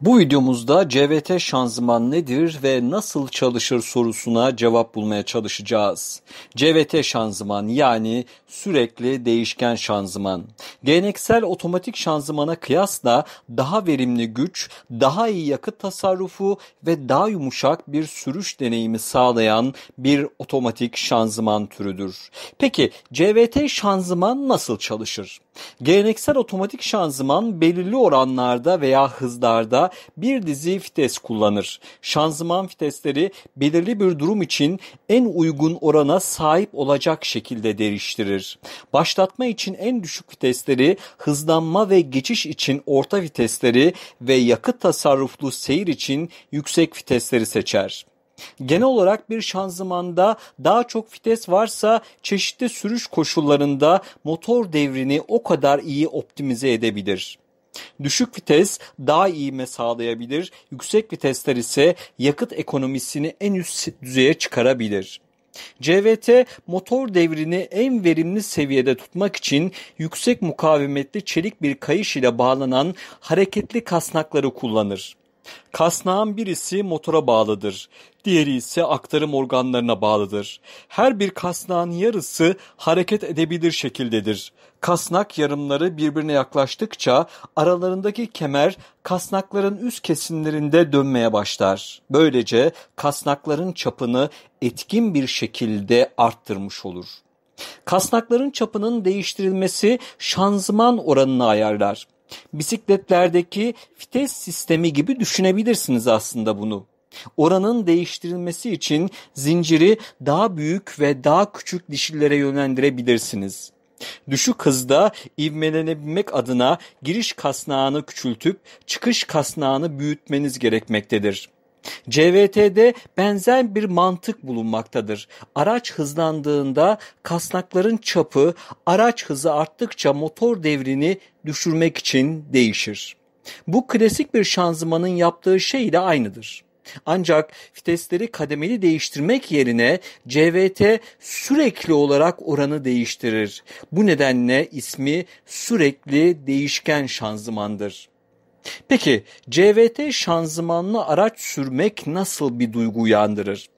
Bu videomuzda CVT şanzıman nedir ve nasıl çalışır sorusuna cevap bulmaya çalışacağız. CVT şanzıman yani sürekli değişken şanzıman. Geleneksel otomatik şanzımana kıyasla daha verimli güç, daha iyi yakıt tasarrufu ve daha yumuşak bir sürüş deneyimi sağlayan bir otomatik şanzıman türüdür. Peki CVT şanzıman nasıl çalışır? Geleneksel otomatik şanzıman belirli oranlarda veya hızlarda bir dizi vites kullanır. Şanzıman vitesleri belirli bir durum için en uygun orana sahip olacak şekilde değiştirir. Başlatma için en düşük vitesleri, hızlanma ve geçiş için orta vitesleri ve yakıt tasarruflu seyir için yüksek vitesleri seçer. Genel olarak bir şanzımanda daha çok vites varsa çeşitli sürüş koşullarında motor devrini o kadar iyi optimize edebilir. Düşük vites daha iyime sağlayabilir, yüksek vitesler ise yakıt ekonomisini en üst düzeye çıkarabilir. CVT motor devrini en verimli seviyede tutmak için yüksek mukavemetli çelik bir kayış ile bağlanan hareketli kasnakları kullanır. Kasnağın birisi motora bağlıdır, diğeri ise aktarım organlarına bağlıdır. Her bir kasnağın yarısı hareket edebilir şekildedir. Kasnak yarımları birbirine yaklaştıkça aralarındaki kemer kasnakların üst kesimlerinde dönmeye başlar. Böylece kasnakların çapını etkin bir şekilde arttırmış olur. Kasnakların çapının değiştirilmesi şanzıman oranını ayarlar. Bisikletlerdeki vites sistemi gibi düşünebilirsiniz aslında bunu. Oranın değiştirilmesi için zinciri daha büyük ve daha küçük dişillere yönlendirebilirsiniz. Düşük hızda ivmelenebilmek adına giriş kasnağını küçültüp çıkış kasnağını büyütmeniz gerekmektedir. CVT'de benzer bir mantık bulunmaktadır. Araç hızlandığında kasnakların çapı araç hızı arttıkça motor devrini düşürmek için değişir. Bu klasik bir şanzımanın yaptığı şey ile aynıdır. Ancak vitesleri kademeli değiştirmek yerine CVT sürekli olarak oranı değiştirir. Bu nedenle ismi sürekli değişken şanzımandır. Peki CVT şanzımanlı araç sürmek nasıl bir duygu uyandırır?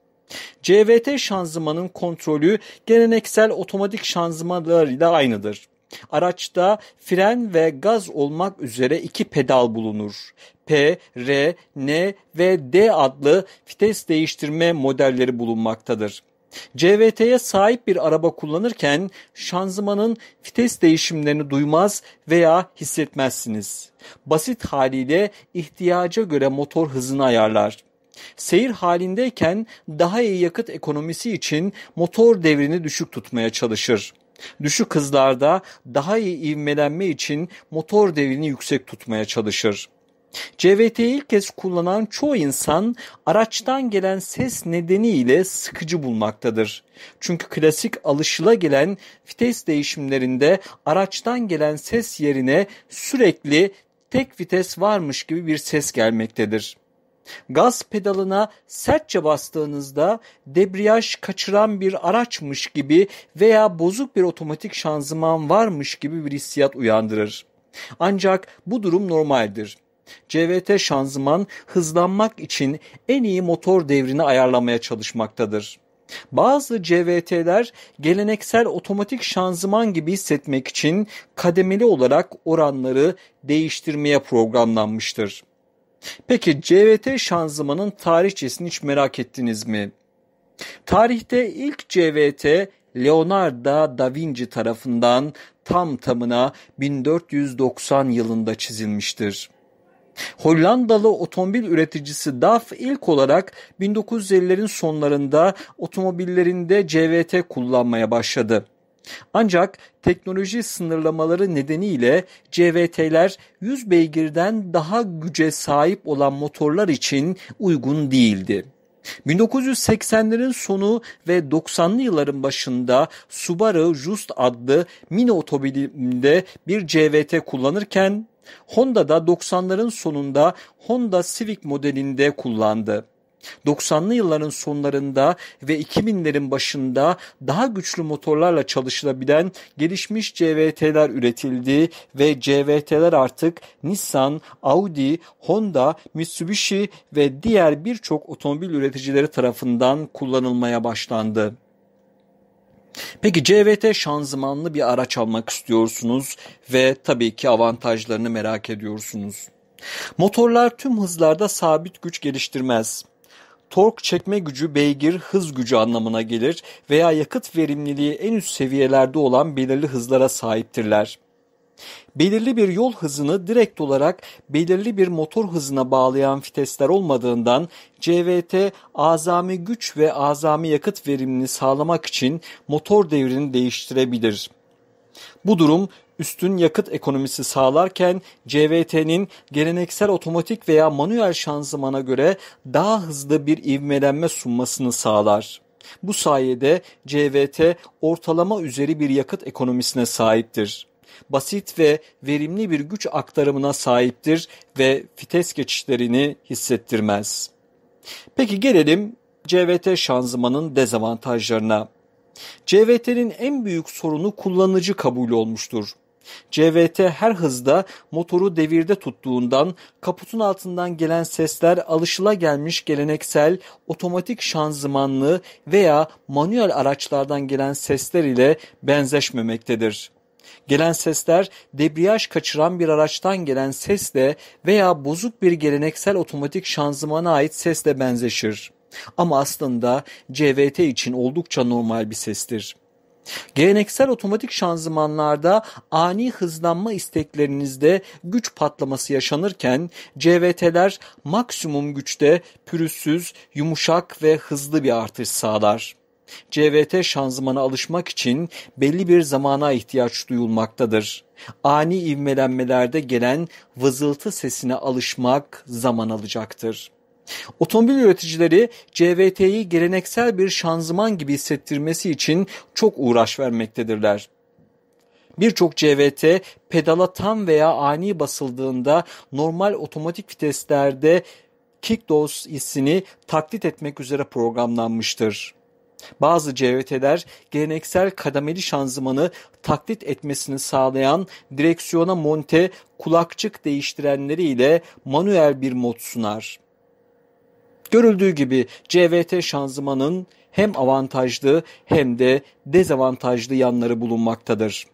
CVT şanzımanın kontrolü geleneksel otomatik şanzımanlarıyla aynıdır. Araçta fren ve gaz olmak üzere iki pedal bulunur. P, R, N ve D adlı vites değiştirme modelleri bulunmaktadır. CVT'ye sahip bir araba kullanırken şanzımanın vites değişimlerini duymaz veya hissetmezsiniz. Basit haliyle ihtiyaca göre motor hızını ayarlar. Seyir halindeyken daha iyi yakıt ekonomisi için motor devrini düşük tutmaya çalışır. Düşük hızlarda daha iyi ivmelenme için motor devrini yüksek tutmaya çalışır. CVT'yi ilk kez kullanan çoğu insan araçtan gelen ses nedeniyle sıkıcı bulmaktadır. Çünkü klasik alışıla gelen vites değişimlerinde araçtan gelen ses yerine sürekli tek vites varmış gibi bir ses gelmektedir. Gaz pedalına sertçe bastığınızda debriyaj kaçıran bir araçmış gibi veya bozuk bir otomatik şanzıman varmış gibi bir hissiyat uyandırır. Ancak bu durum normaldir CVT şanzıman hızlanmak için en iyi motor devrini ayarlamaya çalışmaktadır. Bazı CVT'ler geleneksel otomatik şanzıman gibi hissetmek için kademeli olarak oranları değiştirmeye programlanmıştır. Peki CVT şanzımanın tarihçesini hiç merak ettiniz mi? Tarihte ilk CVT Leonardo da Vinci tarafından tam tamına 1490 yılında çizilmiştir. Hollandalı otomobil üreticisi DAF ilk olarak 1950'lerin sonlarında otomobillerinde CVT kullanmaya başladı. Ancak teknoloji sınırlamaları nedeniyle CVT'ler 100 beygirden daha güce sahip olan motorlar için uygun değildi. 1980'lerin sonu ve 90'lı yılların başında Subaru Just adlı mini otomobilinde bir CVT kullanırken Honda da 90'ların sonunda Honda Civic modelinde kullandı. 90'lı yılların sonlarında ve 2000'lerin başında daha güçlü motorlarla çalışılabilen gelişmiş CVT'ler üretildi ve CVT'ler artık Nissan, Audi, Honda, Mitsubishi ve diğer birçok otomobil üreticileri tarafından kullanılmaya başlandı. Peki CVT şanzımanlı bir araç almak istiyorsunuz ve tabii ki avantajlarını merak ediyorsunuz. Motorlar tüm hızlarda sabit güç geliştirmez. Tork çekme gücü beygir hız gücü anlamına gelir veya yakıt verimliliği en üst seviyelerde olan belirli hızlara sahiptirler. Belirli bir yol hızını direkt olarak belirli bir motor hızına bağlayan vitesler olmadığından CVT azami güç ve azami yakıt verimini sağlamak için motor devrini değiştirebilir. Bu durum üstün yakıt ekonomisi sağlarken CVT'nin geleneksel otomatik veya manuel şanzımana göre daha hızlı bir ivmelenme sunmasını sağlar. Bu sayede CVT ortalama üzeri bir yakıt ekonomisine sahiptir basit ve verimli bir güç aktarımına sahiptir ve fites geçişlerini hissettirmez. Peki gelelim CVT şanzımanın dezavantajlarına. CVT'nin en büyük sorunu kullanıcı kabul olmuştur. CVT her hızda motoru devirde tuttuğundan kaputun altından gelen sesler alışıla gelmiş geleneksel otomatik şanzımanlı veya manuel araçlardan gelen sesler ile benzeşmemektedir. Gelen sesler debriyaj kaçıran bir araçtan gelen sesle veya bozuk bir geleneksel otomatik şanzımana ait sesle benzeşir. Ama aslında CVT için oldukça normal bir sestir. Geleneksel otomatik şanzımanlarda ani hızlanma isteklerinizde güç patlaması yaşanırken CVT'ler maksimum güçte pürüzsüz, yumuşak ve hızlı bir artış sağlar. CVT şanzımana alışmak için belli bir zamana ihtiyaç duyulmaktadır. Ani ivmelenmelerde gelen vızıltı sesine alışmak zaman alacaktır. Otomobil üreticileri CVT'yi geleneksel bir şanzıman gibi hissettirmesi için çok uğraş vermektedirler. Birçok CVT pedala tam veya ani basıldığında normal otomatik viteslerde kick dos hissini taklit etmek üzere programlanmıştır. Bazı CVT'ler geleneksel kademeli şanzımanı taklit etmesini sağlayan direksiyona monte kulakçık değiştirenleri ile manuel bir mod sunar. Görüldüğü gibi CVT şanzımanın hem avantajlı hem de dezavantajlı yanları bulunmaktadır.